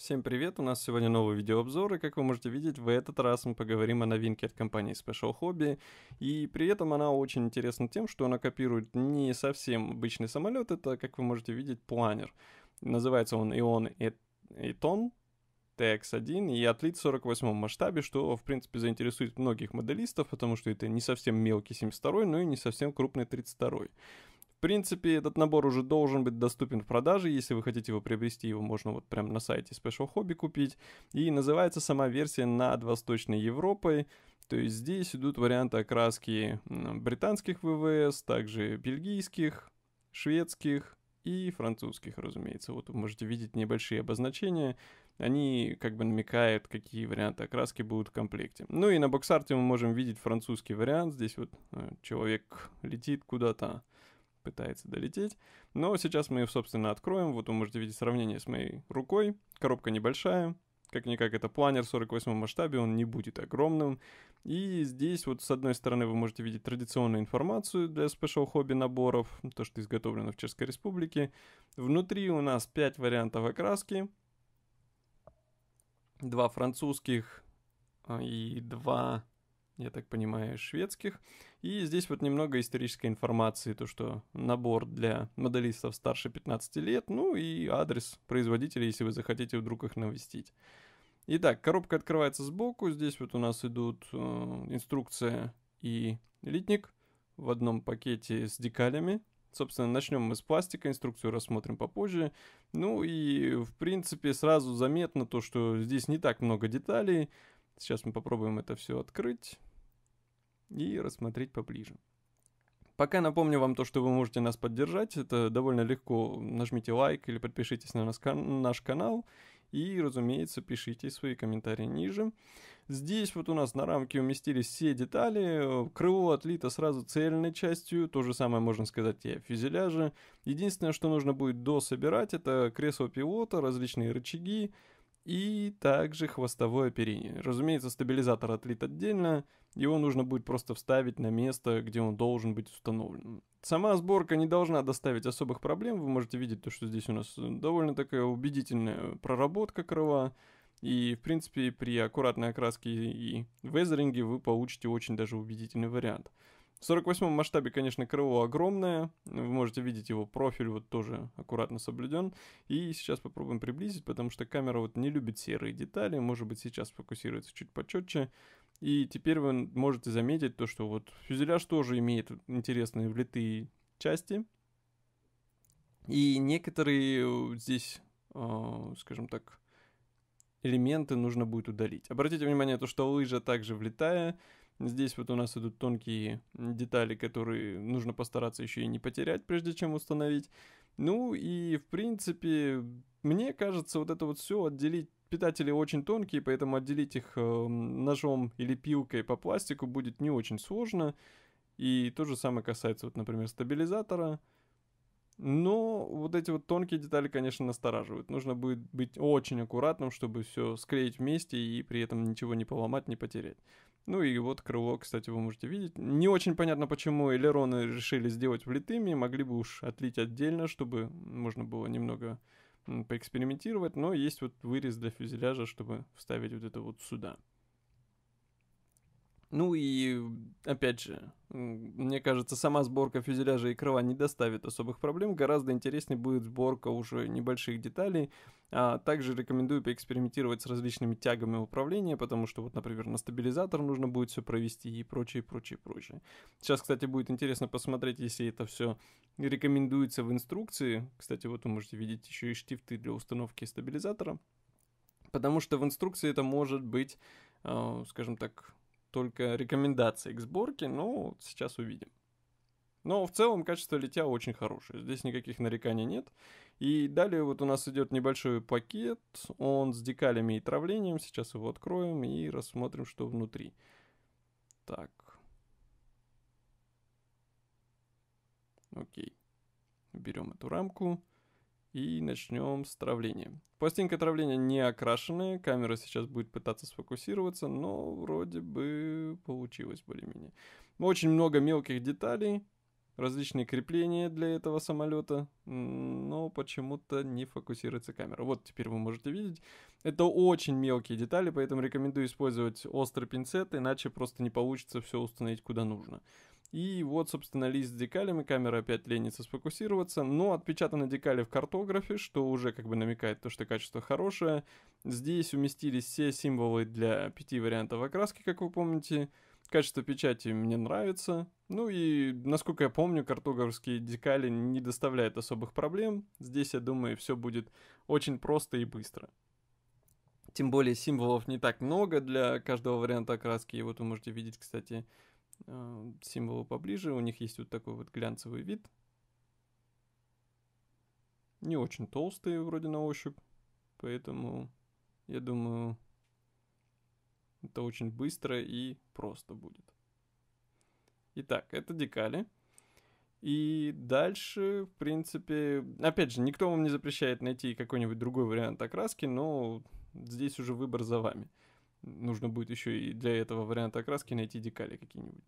Всем привет, у нас сегодня новый видеообзор, и как вы можете видеть, в этот раз мы поговорим о новинке от компании Special Hobby, и при этом она очень интересна тем, что она копирует не совсем обычный самолет, это, как вы можете видеть, планер. Называется он Ion Eton TX1 и отлит в 48 масштабе, что, в принципе, заинтересует многих моделистов, потому что это не совсем мелкий 72, но и не совсем крупный 32 принципе, этот набор уже должен быть доступен в продаже. Если вы хотите его приобрести, его можно вот прямо на сайте Special Hobby купить. И называется сама версия над Восточной Европой. То есть здесь идут варианты окраски британских ВВС, также бельгийских, шведских и французских, разумеется. Вот вы можете видеть небольшие обозначения. Они как бы намекают, какие варианты окраски будут в комплекте. Ну и на боксарте мы можем видеть французский вариант. Здесь вот э, человек летит куда-то пытается долететь. Но сейчас мы ее, собственно, откроем. Вот вы можете видеть сравнение с моей рукой. Коробка небольшая. Как-никак это планер в 48 масштабе, он не будет огромным. И здесь вот с одной стороны вы можете видеть традиционную информацию для спешл хобби наборов, то, что изготовлено в Чешской Республике. Внутри у нас 5 вариантов окраски. Два французских э, и два я так понимаю, шведских. И здесь вот немного исторической информации, то что набор для моделистов старше 15 лет, ну и адрес производителя, если вы захотите вдруг их навестить. Итак, коробка открывается сбоку, здесь вот у нас идут э, инструкция и литник в одном пакете с декалями, Собственно, начнем мы с пластика, инструкцию рассмотрим попозже. Ну и, в принципе, сразу заметно то, что здесь не так много деталей. Сейчас мы попробуем это все открыть и рассмотреть поближе. Пока напомню вам то, что вы можете нас поддержать. Это довольно легко. Нажмите лайк или подпишитесь на наш канал. И, разумеется, пишите свои комментарии ниже. Здесь вот у нас на рамке уместились все детали. Крыло отлито сразу цельной частью. То же самое можно сказать и о фюзеляже. Единственное, что нужно будет дособирать, это кресло пилота, различные рычаги, и также хвостовое оперение. Разумеется, стабилизатор отлит отдельно, его нужно будет просто вставить на место, где он должен быть установлен. Сама сборка не должна доставить особых проблем, вы можете видеть то, что здесь у нас довольно такая убедительная проработка крыла, и, в принципе, при аккуратной окраске и везеринге вы получите очень даже убедительный вариант. В 48 масштабе, конечно, крыло огромное. Вы можете видеть его профиль, вот тоже аккуратно соблюден. И сейчас попробуем приблизить, потому что камера вот не любит серые детали. Может быть, сейчас фокусируется чуть почетче. И теперь вы можете заметить то, что вот фюзеляж тоже имеет интересные влитые части. И некоторые э, здесь, э, скажем так, элементы нужно будет удалить. Обратите внимание, то, что лыжа также влетая, Здесь вот у нас идут тонкие детали, которые нужно постараться еще и не потерять, прежде чем установить. Ну и, в принципе, мне кажется, вот это вот все отделить питатели очень тонкие, поэтому отделить их эм, ножом или пилкой по пластику будет не очень сложно. И то же самое касается, вот, например, стабилизатора. Но вот эти вот тонкие детали, конечно, настораживают. Нужно будет быть очень аккуратным, чтобы все склеить вместе и при этом ничего не поломать, не потерять. Ну и вот крыло, кстати, вы можете видеть. Не очень понятно, почему элероны решили сделать влитыми. Могли бы уж отлить отдельно, чтобы можно было немного поэкспериментировать. Но есть вот вырез для фюзеляжа, чтобы вставить вот это вот сюда. Ну и опять же, мне кажется, сама сборка фюзеляжа и крыла не доставит особых проблем. Гораздо интереснее будет сборка уже небольших деталей. А также рекомендую поэкспериментировать с различными тягами управления, потому что вот, например, на стабилизатор нужно будет все провести и прочее, прочее, прочее. Сейчас, кстати, будет интересно посмотреть, если это все рекомендуется в инструкции. Кстати, вот вы можете видеть еще и штифты для установки стабилизатора. Потому что в инструкции это может быть, а, скажем так, только рекомендации к сборке, но сейчас увидим. Но в целом качество литья очень хорошее, здесь никаких нареканий нет. И далее вот у нас идет небольшой пакет, он с декалями и травлением, сейчас его откроем и рассмотрим, что внутри. Так. Окей. Берем эту рамку. И начнем с травления. Пластинка травления не окрашенная, камера сейчас будет пытаться сфокусироваться, но вроде бы получилось более-менее. Очень много мелких деталей, различные крепления для этого самолета, но почему-то не фокусируется камера. Вот теперь вы можете видеть. Это очень мелкие детали, поэтому рекомендую использовать острый пинцет, иначе просто не получится все установить куда нужно. И вот, собственно, лист с декалями, камера опять ленится сфокусироваться, но отпечатаны декали в картографе, что уже как бы намекает то, что качество хорошее. Здесь уместились все символы для пяти вариантов окраски, как вы помните. Качество печати мне нравится. Ну и, насколько я помню, картографские декали не доставляют особых проблем. Здесь, я думаю, все будет очень просто и быстро. Тем более символов не так много для каждого варианта окраски. И вот вы можете видеть, кстати, э, символу поближе. У них есть вот такой вот глянцевый вид. Не очень толстые вроде на ощупь, поэтому я думаю, это очень быстро и просто будет. Итак, это декали. И дальше, в принципе, опять же, никто вам не запрещает найти какой-нибудь другой вариант окраски, но здесь уже выбор за вами нужно будет еще и для этого варианта окраски найти декали какие-нибудь.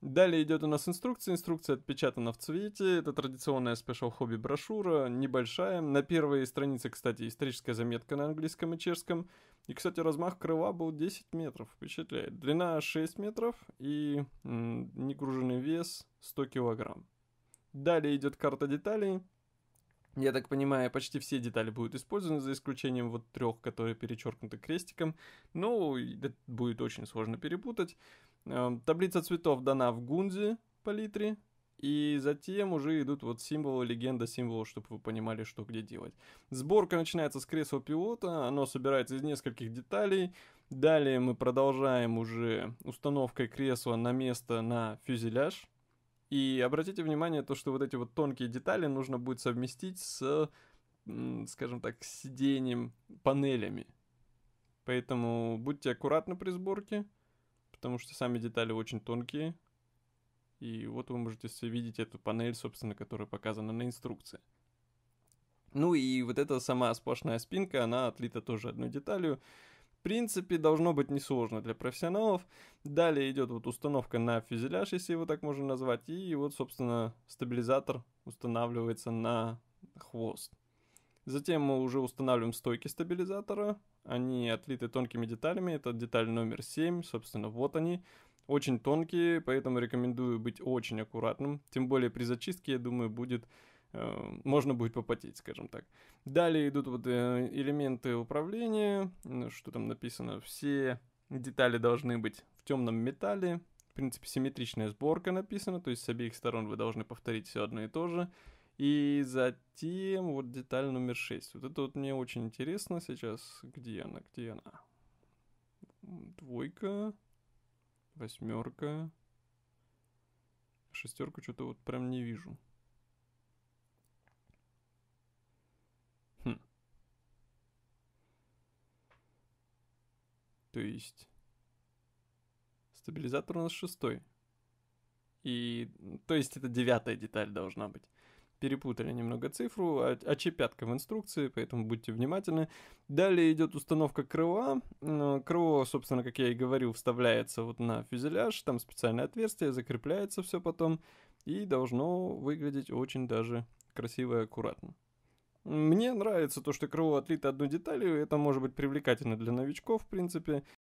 Далее идет у нас инструкция. Инструкция отпечатана в цвете. Это традиционная спешл хобби брошюра, небольшая. На первой странице, кстати, историческая заметка на английском и чешском. И, кстати, размах крыла был 10 метров, впечатляет. Длина 6 метров и негруженный вес 100 килограмм. Далее идет карта деталей. Я так понимаю, почти все детали будут использованы, за исключением вот трех, которые перечеркнуты крестиком. Но ну, это будет очень сложно перепутать. Эм, таблица цветов дана в Гунзе палитре. И затем уже идут вот символы, легенда символов, чтобы вы понимали, что где делать. Сборка начинается с кресла пилота, оно собирается из нескольких деталей. Далее мы продолжаем уже установкой кресла на место на фюзеляж, и обратите внимание, то, что вот эти вот тонкие детали нужно будет совместить с, скажем так, сиденьем панелями. Поэтому будьте аккуратны при сборке, потому что сами детали очень тонкие. И вот вы можете все видеть эту панель, собственно, которая показана на инструкции. Ну и вот эта сама сплошная спинка, она отлита тоже одной деталью принципе, должно быть несложно для профессионалов. Далее идет вот установка на фюзеляж, если его так можно назвать, и вот, собственно, стабилизатор устанавливается на хвост. Затем мы уже устанавливаем стойки стабилизатора. Они отлиты тонкими деталями. Это деталь номер 7. Собственно, вот они. Очень тонкие, поэтому рекомендую быть очень аккуратным. Тем более при зачистке, я думаю, будет Э, можно будет попотеть, скажем так. Далее идут вот э, элементы управления, что там написано, все детали должны быть в темном металле, в принципе, симметричная сборка написана, то есть с обеих сторон вы должны повторить все одно и то же. И затем вот деталь номер 6. Вот это вот мне очень интересно сейчас. Где она? Где она? Двойка, восьмерка, шестерку что-то вот прям не вижу. То есть стабилизатор у нас шестой. И, то есть это девятая деталь должна быть. Перепутали немного цифру, очепятка а, а в инструкции, поэтому будьте внимательны. Далее идет установка крыла. Крыло, собственно, как я и говорил, вставляется вот на фюзеляж, там специальное отверстие, закрепляется все потом и должно выглядеть очень даже красиво и аккуратно. Мне нравится то, что КРУ отлито одну деталью, это может быть привлекательно для новичков, в принципе.